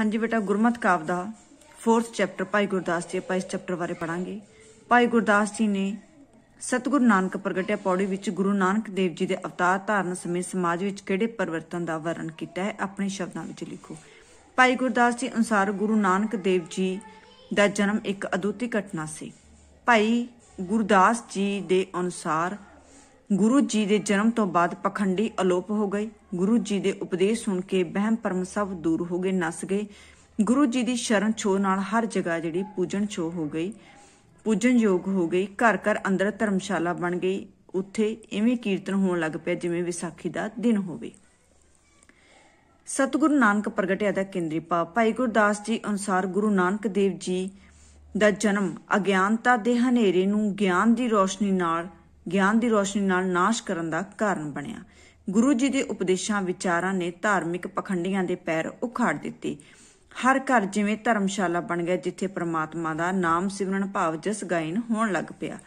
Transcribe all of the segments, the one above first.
ਹਾਂਜੀ ਬੇਟਾ ਗੁਰਮਤ ਕਾਵ ਦਾ 4th ਚੈਪਟਰ ਭਾਈ ਗੁਰਦਾਸ ਜੀ ਆਪਾਂ ਇਸ ਚੈਪਟਰ ਬਾਰੇ ਪੜਾਂਗੇ ਭਾਈ ਗੁਰਦਾਸ ਜੀ ਨੇ ਸਤਿਗੁਰੂ ਨਾਨਕ ਪ੍ਰਗਟਿਆ ਪੌੜੀ ਵਿੱਚ ਗੁਰੂ ਨਾਨਕ ਦੇਵ ਜੀ ਦੇ ਅਵਤਾਰ ਧਾਰਨ ਸਮੇਂ ਸਮਾਜ ਵਿੱਚ ਕਿਹੜੇ ਪਰਿਵਰਤਨ ਦਾ ਵਰਣਨ ਕੀਤਾ ਹੈ ਆਪਣੇ ਸ਼ਬਦਾਂ ਵਿੱਚ ਲਿਖੋ ਭਾਈ ਗੁਰਦਾਸ ਜੀ ਅਨੁਸਾਰ ਗੁਰੂ ਨਾਨਕ ਦੇਵ ਜੀ ਦਾ ਜਨਮ ਇੱਕ ਅਦੁੱਤੀ ਘਟਨਾ ਸੀ ਭਾਈ ਗੁਰਦਾਸ ਜੀ ਦੇ ਅਨੁਸਾਰ ਗੁਰੂ ਜੀ ਦੇ ਜਨਮ ਤੋਂ ਬਾਅਦ ਪਖੰਡੀ ਅਲੋਪ ਹੋ ਗਏ ਗੁਰੂ ਜੀ ਦੇ ਉਪਦੇਸ਼ ਸੁਣ ਕੇ ਬਹਿਮ ਪਰਮ ਸਭ ਦੂਰ ਹੋ ਗਏ ਨਸ ਗਏ ਗੁਰੂ ਜੀ ਦੀ ਸ਼ਰਨ ਛੋ ਨਾਲ ਹਰ ਜਗ੍ਹਾ ਜਿਹੜੀ ਪੂਜਣ ਛੋ ਹੋ ਗਈ ਪੂਜਣ ਯੋਗ ਹੋ ਗਈ ਘਰ ਘਰ ਅੰਦਰ ਧਰਮਸ਼ਾਲਾ ਬਣ ਗਈ ਉੱਥੇ ਇਵੇਂ ਕੀਰਤਨ ਹੋਣ ਲੱਗ ਪਿਆ ਜਿਵੇਂ ਵਿਸਾਖੀ ਦਾ ਦਿਨ ਹੋਵੇ ਸਤਿਗੁਰੂ ਨਾਨਕ ਪ੍ਰਗਟਿਆ ਦਾ ਕੇਂਦਰੀ ਭਾਵ ਭਾਈ ਗੁਰਦਾਸ ਜੀ ਅਨੁਸਾਰ ਗੁਰੂ ਨਾਨਕ ਦੇਵ ਜੀ ਦਾ ਜਨਮ ਅਗਿਆਨਤਾ ਦੇ ਹਨੇਰੇ ਨੂੰ ਗਿਆਨ ਦੀ ਰੋਸ਼ਨੀ ਨਾਲ ਗਿਆਨ ਦੀ ਰੋਸ਼ਨੀ ਨਾਲ ਨਾਸ਼ ਕਰਨ ਦਾ ਕਾਰਨ ਬਣਿਆ ਗੁਰੂ ਜੀ ਦੇ ਉਪਦੇਸ਼ਾਂ ਵਿਚਾਰਾਂ ਨੇ ਧਾਰਮਿਕ ਪਖੰਡੀਆਂ ਦੇ ਪੈਰ ਉਖਾੜ ਦਿੱਤੇ ਹਰ ਘਰ ਜਿਵੇਂ ਧਰਮਸ਼ਾਲਾ ਬਣ ਗਿਆ ਜਿੱਥੇ ਪ੍ਰਮਾਤਮਾ ਦਾ ਨਾਮ ਸਿਮਰਨ ਭਾਵ ਜਸ ਗਾਇਨ ਹੋਣ ਲੱਗ ਪਿਆ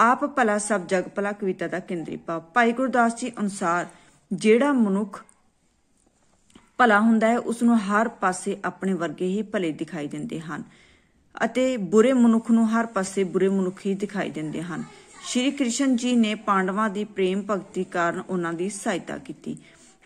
ਆਪ ਭਲਾ ਸਭ ਜਗ ਭਲਾ ਕਵਿਤਾ ਦਾ ਕੇਂਦਰੀ ਭਾਵ ਭਾਈ ਗੁਰਦਾਸ ਜੀ ਅਨੁਸਾਰ ਜਿਹੜਾ ਮਨੁੱਖ ਭਲਾ ਹੁੰਦਾ ਹੈ ਉਸ ਨੂੰ ਹਰ ਪਾਸੇ ਆਪਣੇ ਵਰਗੇ ਹੀ ਭਲੇ ਦਿਖਾਈ ਦਿੰਦੇ ਹਨ ਅਤੇ ਬੁਰੇ ਮਨੁੱਖ ਨੂੰ ਹਰ ਪਾਸੇ ਬੁਰੇ ਮਨੁੱਖ ਹੀ ਦਿਖਾਈ ਦਿੰਦੇ ਹਨ ਸ਼੍ਰੀ ਕ੍ਰਿਸ਼ਨ ਜੀ ਨੇ ਪਾਂਡਵਾਂ ਦੀ ਪ੍ਰੇਮ ਭਗਤੀ ਕਾਰਨ ਉਹਨਾਂ ਦੀ ਸਹਾਇਤਾ ਕੀਤੀ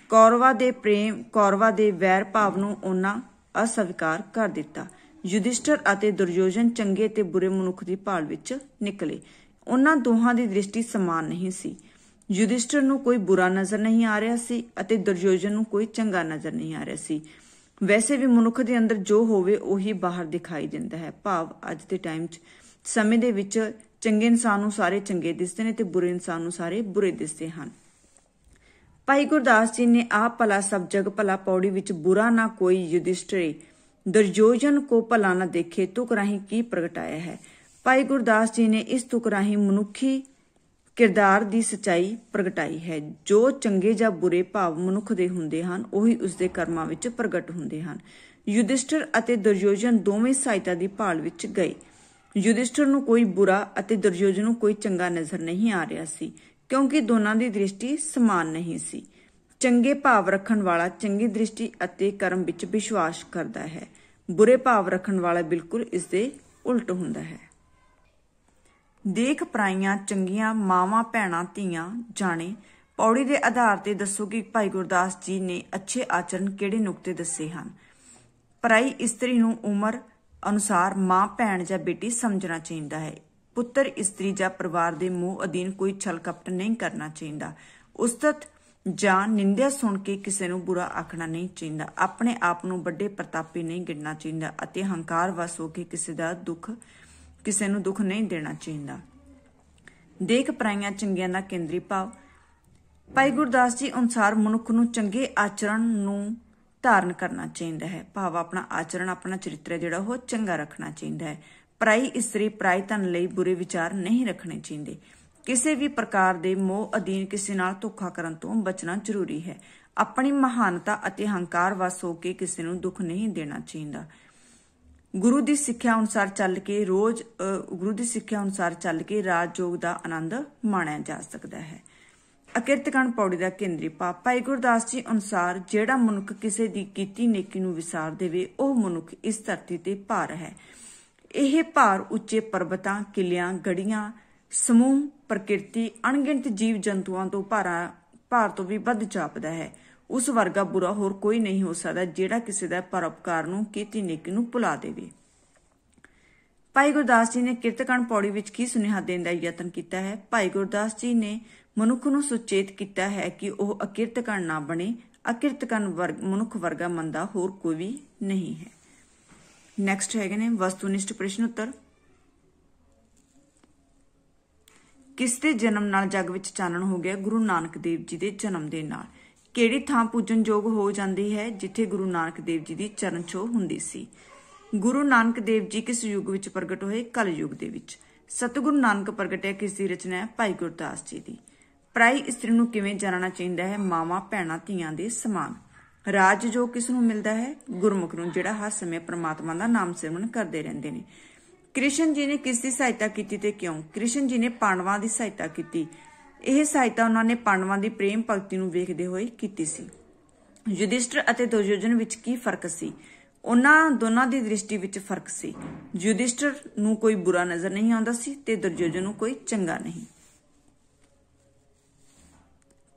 ਕੌਰਵਾ ਦੇ ਪ੍ਰੇਮ ਕੌਰਵਾ ਦੇ ਵੈਰ ਭਾਵ ਨੂੰ ਉਹਨਾਂ ਅਸਵੀਕਾਰ ਕਰ ਦਿੱਤਾ ਯੁਧਿਸ਼ਟਰ ਅਤੇ ਦੁਰਯੋਜਨ ਚੰਗੇ ਤੇ ਬੁਰੇ ਮਨੁੱਖ ਦੀ ਭਾਲ ਵਿੱਚ ਨਿਕਲੇ ਉਹਨਾਂ ਦੋਹਾਂ ਦੀ ਦ੍ਰਿਸ਼ਟੀ ਸਮਾਨ ਨਹੀਂ ਸੀ ਯੁਧਿਸ਼ਟਰ ਨੂੰ ਕੋਈ ਬੁਰਾ ਨਜ਼ਰ ਨਹੀਂ ਆ ਰਿਹਾ ਸੀ ਅਤੇ ਦੁਰਯੋਜਨ ਨੂੰ ਕੋਈ ਚੰਗਾ ਨਜ਼ਰ ਨਹੀਂ ਆ ਰਿਹਾ ਸੀ ਵੈਸੇ ਵੀ ਮਨੁੱਖ ਦੇ ਅੰਦਰ ਜੋ ਹੋਵੇ ਉਹੀ ਬਾਹਰ ਦਿਖਾਈ ਦਿੰਦਾ ਹੈ ਭਾਵ ਅੱਜ ਦੇ ਟਾਈਮ 'ਚ ਸਮੇਂ ਦੇ ਵਿੱਚ ਚੰਗੇ ਇਨਸਾਨ ਨੂੰ ਸਾਰੇ ਚੰਗੇ ਦਿਸਦੇ ਨੇ ਤੇ ਬੁਰੇ ਇਨਸਾਨ ਨੂੰ ਸਾਰੇ ਬੁਰੇ ਦਿਸਦੇ ਹਨ ਭਾਈ ਗੁਰਦਾਸ ਜੀ ਨੇ ਆਪ ਭਲਾ ਸਭ ਜਗ ਭਲਾ ਪੌੜੀ ਵਿੱਚ ਬੁਰਾ ਨਾ ਕੋਈ ਯੁਧਿਸ਼ਟਰੀ ਦਰਜੋਜਨ ਕੋ ਭਲਾ ਨਾ ਦੇਖੇ ਤੁਕ ਰਾਹੀਂ ਕੀ ਪ੍ਰਗਟਾਇਆ ਹੈ ਭਾਈ ਗੁਰਦਾਸ ਜੀ ਨੇ ਇਸ ਤੁਕ ਰਾਹੀਂ ਮਨੁੱਖੀ ਕਿਰਦਾਰ ਦੀ ਸਚਾਈ ਪ੍ਰਗਟਾਈ ਹੈ ਜੋ ਚੰਗੇ ਜਾਂ ਬੁਰੇ ਭਾਵ ਮਨੁੱਖ ਦੇ ਹੁੰਦੇ ਹਨ ਉਹੀ ਉਸ ਦੇ ਕਰਮਾਂ ਵਿੱਚ ਪ੍ਰਗਟ ਹੁੰਦੇ ਹਨ ਯੁਧਿਸ਼ਟਰ ਅਤੇ ਦੁਰਯੋਜਨ ਦੋਵੇਂ ਸਹਾਇਤਾ ਦੀ ਭਾਲ ਵਿੱਚ ਗਏ ਯੁਧਿਸ਼ਟਰ ਨੂੰ ਕੋਈ ਬੁਰਾ ਅਤੇ ਦੁਰਯੋਜਨ ਨੂੰ ਕੋਈ ਚੰਗਾ ਨਜ਼ਰ ਨਹੀਂ ਆ ਰਿਹਾ ਸੀ ਕਿਉਂਕਿ ਦੋਨਾਂ ਦੀ ਦ੍ਰਿਸ਼ਟੀ ਸਮਾਨ ਨਹੀਂ ਸੀ ਚੰਗੇ ਭਾਵ ਰੱਖਣ ਵਾਲਾ ਚੰਗੀ ਦ੍ਰਿਸ਼ਟੀ ਅਤੇ ਕਰਮ ਵਿੱਚ ਵਿਸ਼ਵਾਸ ਕਰਦਾ ਹੈ ਬੁਰੇ ਭਾਵ ਰੱਖਣ ਵਾਲਾ ਬਿਲਕੁਲ ਇਸ ਦੇ ਉਲਟ ਹੁੰਦਾ ਹੈ ਦੇਖ ਪਰਾਈਆਂ ਚੰਗੀਆਂ ਮਾਵਾਂ ਭੈਣਾਂ ਧੀਆਂ ਜਾਣੇ ਪੌੜੀ ਦੇ ਆਧਾਰ ਤੇ ਦੱਸੋ ਕਿ ਭਾਈ ਗੁਰਦਾਸ ਜੀ ਨੇ ਅੱਛੇ ਆਚਰਣ ਕਿਹੜੇ ਨੁਕਤੇ ਦੱਸੇ ਹਨ ਪਰਾਈ ਇਸਤਰੀ ਨੂੰ ਉਮਰ ਅਨੁਸਾਰ ਮਾਂ ਭੈਣ ਜਾਂ ਬੇਟੀ ਸਮਝਣਾ ਚਾਹੀਦਾ ਹੈ ਪੁੱਤਰ ਇਸਤਰੀ ਜਾਂ ਪਰਿਵਾਰ ਦੇ ਮੂੰਹ ਅਧੀਨ ਕੋਈ ਛਲ ਕਪਟ ਨਹੀਂ ਕਰਨਾ ਚਾਹੀਦਾ ਉਸਤਤ ਜਾਂ ਨਿੰਦਿਆ ਸੁਣ ਕੇ ਕਿਸੇ ਨੂੰ ਬੁਰਾ ਆਖਣਾ ਨਹੀਂ ਚਾਹੀਦਾ ਆਪਣੇ ਆਪ ਨੂੰ ਵੱਡੇ ਪ੍ਰਤਾਪੀ ਨਹੀਂ ਗਿਣਨਾ ਚਾਹੀਦਾ ਅਤੇ ਹੰਕਾਰ ਵਸ ਹੋ ਕੇ ਕਿਸੇ ਦਾ ਦੁੱਖ ਕਿਸੇ ਨੂੰ ਦੁੱਖ ਨਹੀਂ ਦੇਣਾ ਚਾਹੀਦਾ ਦੇਖ ਪਰਾਈਆਂ ਚੰਗਿਆਂ ਦਾ ਕੇਂਦਰੀ ਭਾਵ ਭਾਈ ਗੁਰਦਾਸ ਜੀ ਅਨੁਸਾਰ ਮਨੁੱਖ ਨੂੰ ਚੰਗੇ ਆਚਰਣ ਨੂੰ ਧਾਰਨ ਕਰਨਾ ਚਾਹੀਦਾ ਹੈ ਭਾਵ ਆਪਣਾ ਆਚਰਣ ਆਪਣਾ ਚਰਿੱਤਰ ਜਿਹੜਾ ਉਹ ਚੰਗਾ ਰੱਖਣਾ ਚਾਹੀਦਾ ਹੈ ਪਰਾਈ ਇਸਤਰੀ ਪਰਾਈ ਧਨ ਲਈ ਬੁਰੇ ਵਿਚਾਰ ਨਹੀਂ ਰੱਖਣੇ ਚਾਹੀਦੇ ਕਿਸੇ ਵੀ ਪ੍ਰਕਾਰ ਦੇ ਮੋਹ ਅਧੀਨ ਕਿਸੇ ਨਾਲ ਧੋਖਾ ਕਰਨ ਤੋਂ ਬਚਣਾ ਜ਼ਰੂਰੀ ਹੈ ਆਪਣੀ ਮਹਾਨਤਾ ਅਤੇ ਹੰਕਾਰ ਵਸ ਹੋ ਕੇ ਕਿਸੇ ਨੂੰ ਦੁੱਖ ਨਹੀਂ ਦੇਣਾ ਚਾਹੀਦਾ ਗੁਰੂ ਦੀ ਸਿੱਖਿਆ ਅਨੁਸਾਰ ਚੱਲ ਕੇ ਰੋਜ਼ ਗੁਰੂ ਦੀ ਸਿੱਖਿਆ ਅਨੁਸਾਰ ਚੱਲ ਕੇ ਜੋਗ ਦਾ ਆਨੰਦ ਮਾਣਿਆ ਜਾ ਸਕਦਾ ਹੈ ਅਕਿਰਤਕਣ ਪੌੜੀ ਦਾ ਕੇਂਦਰੀ ਪਾਪ ਭਾਈ ਗੁਰਦਾਸ ਜੀ ਅਨੁਸਾਰ ਜਿਹੜਾ ਮਨੁੱਖ ਕਿਸੇ ਦੀ ਕੀਤੀ ਨੇਕੀ ਨੂੰ ਵਿਸਾਰ ਦੇਵੇ ਉਹ ਮਨੁੱਖ ਇਸ ਧਰਤੀ ਤੇ ਭਾਰ ਹੈ ਇਹ ਭਾਰ ਉੱਚੇ ਪਰਬਤਾਂ ਕਿਲਿਆਂ ਗੜੀਆਂ ਸਮੂਹ ਪ੍ਰਕਿਰਤੀ ਅਣਗਿਣਤ ਜੀਵ ਜੰਤੂਆਂ ਤੋਂ ਭਾਰਾ ਭਾਰ ਤੋਂ ਵੀ ਵੱਧ ਚਾਪਦਾ ਹੈ ਉਸ ਵਰਗਾ ਬੁਰਾ ਹੋਰ ਕੋਈ ਨਹੀਂ ਹੋ ਸਕਦਾ ਜਿਹੜਾ ਕਿਸੇ ਦਾ ਪਰਉਪਕਾਰ ਨੂੰ ਕੀਤੀ ਨੇਕੀ ਨੂੰ ਭੁਲਾ ਦੇਵੇ ਭਾਈ ਗੁਰਦਾਸ ਜੀ ਨੇ ਕਿਰਤਕਣ ਪੌੜੀ ਵਿੱਚ ਕੀ ਸੁਨੇਹਾ ਦੇਣ ਦਾ ਯਤਨ ਕੀਤਾ ਹੈ ਭਾਈ ਗੁਰਦਾਸ ਜੀ ਨੇ ਮਨੁੱਖ ਨੂੰ ਸੁਚੇਤ ਕੀਤਾ ਹੈ ਕਿ ਉਹ ਅਕਿਰਤਕਣ ਨਾ ਬਣੇ ਅਕਿਰਤਕਣ ਵਰਗ ਮਨੁੱਖ ਵਰਗਾ ਮੰਦਾ ਹੋਰ ਕੋਈ ਵੀ ਨਹੀਂ ਹੈ ਨੈਕਸਟ ਹੈਗੇ ਨੇ ਵਸਤੂਨਿਸ਼ਟ ਪ੍ਰਸ਼ਨ ਉੱਤਰ ਕਿਸ ਦੇ ਜਨਮ ਨਾਲ ਜਗ ਵਿੱਚ ਚਾਨਣ ਹੋ ਗਿਆ ਗੁਰੂ ਨਾਨਕ ਦੇਵ ਜੀ ਦੇ ਜਨਮ ਦੇ ਨਾਲ ਕਿਹੜੀ ਥਾਂ ਪੂਜਨ ਯੋਗ ਹੋ ਜਾਂਦੀ ਹੈ ਜਿੱਥੇ ਗੁਰੂ ਨਾਨਕ ਦੇਵ ਜੀ ਦੀ ਚਰਨ ਛੋਹ ਹੁੰਦੀ ਸੀ ਗੁਰੂ ਨਾਨਕ ਦੇਵ ਜੀ ਕਿਸ ਯੁੱਗ ਵਿੱਚ ਪ੍ਰਗਟ ਹੋਏ ਕਲ ਯੁੱਗ ਦੇ ਵਿੱਚ ਸਤਿਗੁਰੂ ਨਾਨਕ ਪ੍ਰਗਟਿਆ ਕਿਸ ਦੀ ਰਚਨਾ ਹੈ ਭਾਈ ਗੁਰਦਾਸ ਜੀ ਦੀ ਪ੍ਰਾਈ ਇਸਤਰੀ ਨੂੰ ਕਿਵੇਂ ਜਾਣਨਾ ਚਾਹੀਦਾ ਹੈ ਮਾਵਾ ਭੈਣਾ ਧੀਆਂ ਦੇ ਸਮਾਨ ਰਾਜ ਜੋ ਕਿਸ ਨੂੰ ਮਿਲਦਾ ਹੈ ਗੁਰਮੁਖ ਨੂੰ ਜਿਹੜਾ ਹਰ ਸਮੇਂ ਪ੍ਰਮਾਤਮਾ ਦਾ ਨਾਮ ਸਿਮਰਨ ਕਰਦੇ ਰਹਿੰਦੇ ਨੇ ਕ੍ਰਿਸ਼ਨ ਜੀ ਨੇ ਕਿਸ ਦੀ ਸਹਾਇਤਾ ਕੀਤੀ ਤੇ ਕਿਉਂ ਕ੍ਰਿਸ਼ਨ ਜੀ ਨੇ ਪਾਂਡਵਾਂ ਦੀ ਸਹਾਇਤਾ ਕੀਤੀ ਇਹ ਸਹਾਇਤਾ ਉਹਨਾਂ ਨੇ ਪਾਂਡਵਾਂ ਦੀ ਪ੍ਰੇਮ ਭਗਤੀ ਨੂੰ ਵੇਖਦੇ ਹੋਏ ਕੀਤੀ ਸੀ ਯੁਧਿਸ਼ਟਰ ਅਤੇ ਦੁਰਯੋਧਨ ਵਿੱਚ ਕੀ ਫਰਕ ਸੀ ਉਹਨਾਂ ਦੋਨਾਂ ਦੀ ਦ੍ਰਿਸ਼ਟੀ ਵਿੱਚ ਫਰਕ ਸੀ ਯੁਧਿਸ਼ਟਰ ਨੂੰ ਕੋਈ ਬੁਰਾ ਨਜ਼ਰ ਨਹੀਂ ਆਉਂਦਾ ਸੀ ਤੇ ਦੁਰਯੋਧਨ ਨੂੰ ਕੋਈ ਚੰਗਾ ਨਹੀਂ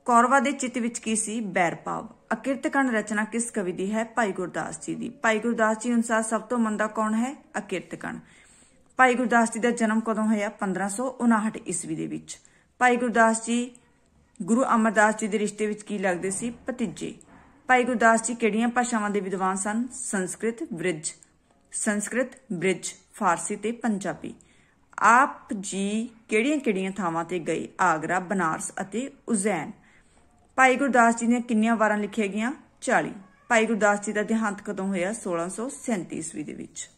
ਕੌਰਵਾ ਦੇ ਚਿੱਤ ਵਿੱਚ ਕੀ ਸੀ ਬੈਰ ਭਾਵ ਅਕਿਰਤਕਣ ਰਚਨਾ ਕਿਸ ਕਵੀ ਦੀ ਹੈ ਭਾਈ ਗੁਰਦਾਸ ਜੀ ਦੀ ਭਾਈ ਗੁਰਦਾਸ ਜੀ ਅਨੁਸਾਰ ਸਭ ਤੋਂ ਮੰਦਾ ਕੌਣ ਹੈ ਅਕਿਰਤਕਣ ਭਾਈ ਗੁਰਦਾਸ ਜੀ ਦਾ ਜਨਮ ਕਦੋਂ ਹੋਇਆ 1559 ਈਸਵੀ ਦੇ ਵਿੱਚ ਭਾਈ ਗੁਰਦਾਸ ਜੀ ਗੁਰੂ ਅਮਰਦਾਸ ਜੀ ਦੇ ਰਿਸ਼ਤੇ ਵਿੱਚ ਕੀ ਲੱਗਦੇ ਸੀ ਭਤੀਜੇ ਭਾਈ ਗੁਰਦਾਸ ਜੀ ਕਿਹੜੀਆਂ ਭਾਸ਼ਾਵਾਂ ਦੇ ਵਿਦਵਾਨ ਸਨ ਸੰਸਕ੍ਰਿਤ ਬ੍ਰਿਜ ਸੰਸਕ੍ਰਿਤ ਬ੍ਰਿਜ ਫਾਰਸੀ ਤੇ ਪੰਜਾਬੀ ਆਪ ਜੀ ਕਿਹੜੀਆਂ-ਕਿਹੜੀਆਂ ਥਾਵਾਂ ਤੇ ਗਏ ਆਗਰਾ ਬਨਾਰਸ ਅਤੇ ਉਜ਼ੈਨ ਭਾਈ ਗੁਰਦਾਸ ਜੀ ਨੇ ਕਿੰਨੀਆਂ ਵਾਰਾਂ ਲਿਖੀਆਂ ਗਈਆਂ 40 ਭਾਈ ਗੁਰਦਾਸ ਜੀ ਦਾ ਦੇਹਾਂਤ ਕਦੋਂ ਹੋਇਆ 1637 ਈਸਵੀ ਦੇ ਵਿੱਚ